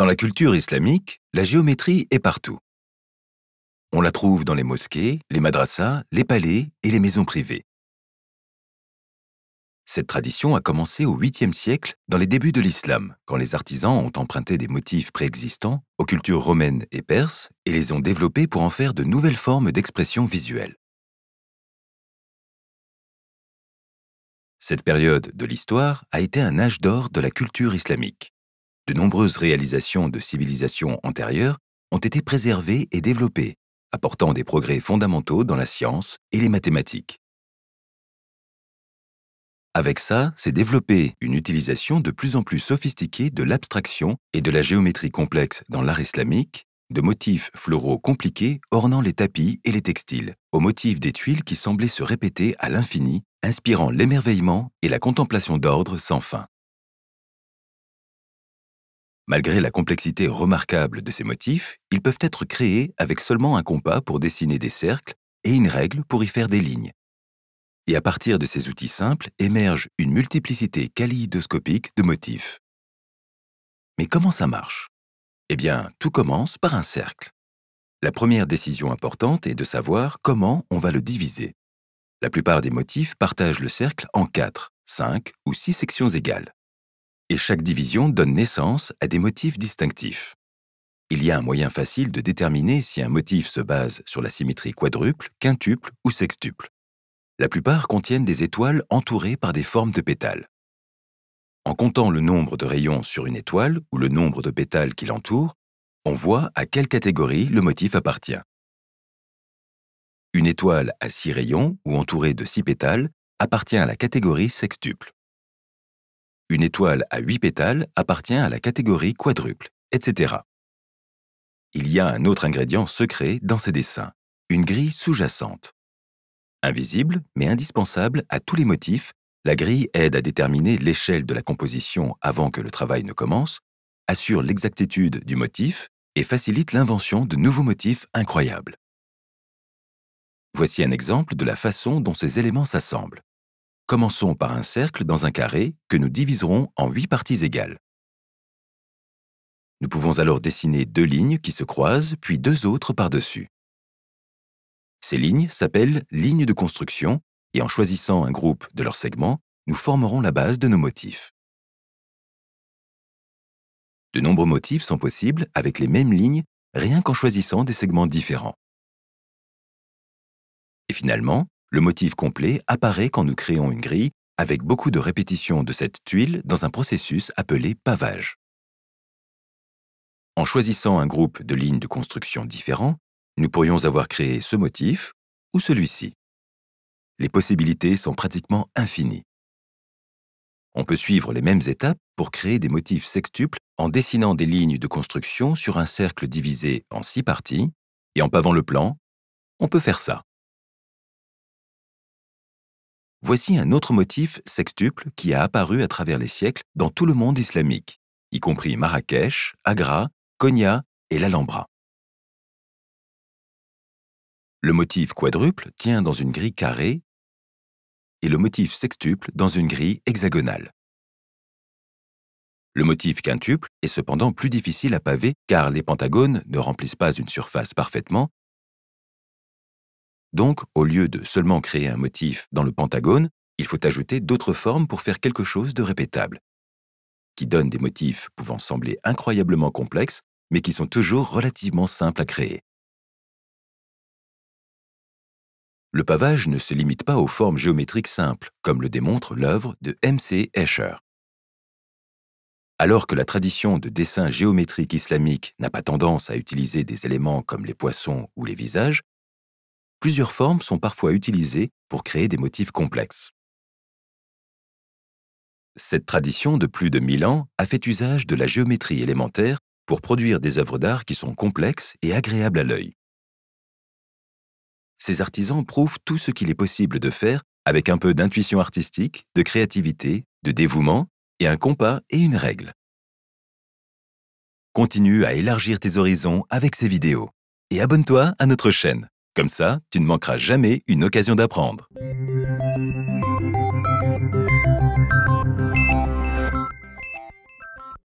Dans la culture islamique, la géométrie est partout. On la trouve dans les mosquées, les madrassas, les palais et les maisons privées. Cette tradition a commencé au 8e siècle, dans les débuts de l'islam, quand les artisans ont emprunté des motifs préexistants aux cultures romaines et perses et les ont développés pour en faire de nouvelles formes d'expression visuelle. Cette période de l'histoire a été un âge d'or de la culture islamique. De nombreuses réalisations de civilisations antérieures ont été préservées et développées, apportant des progrès fondamentaux dans la science et les mathématiques. Avec ça, s'est développée une utilisation de plus en plus sophistiquée de l'abstraction et de la géométrie complexe dans l'art islamique, de motifs floraux compliqués ornant les tapis et les textiles, aux motifs des tuiles qui semblaient se répéter à l'infini, inspirant l'émerveillement et la contemplation d'ordre sans fin. Malgré la complexité remarquable de ces motifs, ils peuvent être créés avec seulement un compas pour dessiner des cercles et une règle pour y faire des lignes. Et à partir de ces outils simples émerge une multiplicité kaléidoscopique de motifs. Mais comment ça marche Eh bien, tout commence par un cercle. La première décision importante est de savoir comment on va le diviser. La plupart des motifs partagent le cercle en quatre, 5 ou six sections égales et chaque division donne naissance à des motifs distinctifs. Il y a un moyen facile de déterminer si un motif se base sur la symétrie quadruple, quintuple ou sextuple. La plupart contiennent des étoiles entourées par des formes de pétales. En comptant le nombre de rayons sur une étoile ou le nombre de pétales qui l'entourent, on voit à quelle catégorie le motif appartient. Une étoile à six rayons ou entourée de six pétales appartient à la catégorie sextuple. Une étoile à 8 pétales appartient à la catégorie quadruple, etc. Il y a un autre ingrédient secret dans ces dessins, une grille sous-jacente. Invisible, mais indispensable à tous les motifs, la grille aide à déterminer l'échelle de la composition avant que le travail ne commence, assure l'exactitude du motif et facilite l'invention de nouveaux motifs incroyables. Voici un exemple de la façon dont ces éléments s'assemblent. Commençons par un cercle dans un carré que nous diviserons en huit parties égales. Nous pouvons alors dessiner deux lignes qui se croisent, puis deux autres par-dessus. Ces lignes s'appellent lignes de construction et en choisissant un groupe de leurs segments, nous formerons la base de nos motifs. De nombreux motifs sont possibles avec les mêmes lignes rien qu'en choisissant des segments différents. Et finalement, le motif complet apparaît quand nous créons une grille avec beaucoup de répétitions de cette tuile dans un processus appelé pavage. En choisissant un groupe de lignes de construction différents, nous pourrions avoir créé ce motif ou celui-ci. Les possibilités sont pratiquement infinies. On peut suivre les mêmes étapes pour créer des motifs sextuples en dessinant des lignes de construction sur un cercle divisé en six parties et en pavant le plan. On peut faire ça. Voici un autre motif sextuple qui a apparu à travers les siècles dans tout le monde islamique, y compris Marrakech, Agra, Konya et l'Alhambra. Le motif quadruple tient dans une grille carrée et le motif sextuple dans une grille hexagonale. Le motif quintuple est cependant plus difficile à paver car les pentagones ne remplissent pas une surface parfaitement donc, au lieu de seulement créer un motif dans le pentagone, il faut ajouter d'autres formes pour faire quelque chose de répétable, qui donne des motifs pouvant sembler incroyablement complexes, mais qui sont toujours relativement simples à créer. Le pavage ne se limite pas aux formes géométriques simples, comme le démontre l'œuvre de M.C. Escher. Alors que la tradition de dessin géométrique islamique n'a pas tendance à utiliser des éléments comme les poissons ou les visages, plusieurs formes sont parfois utilisées pour créer des motifs complexes. Cette tradition de plus de 1000 ans a fait usage de la géométrie élémentaire pour produire des œuvres d'art qui sont complexes et agréables à l'œil. Ces artisans prouvent tout ce qu'il est possible de faire avec un peu d'intuition artistique, de créativité, de dévouement et un compas et une règle. Continue à élargir tes horizons avec ces vidéos et abonne-toi à notre chaîne. Comme ça, tu ne manqueras jamais une occasion d'apprendre.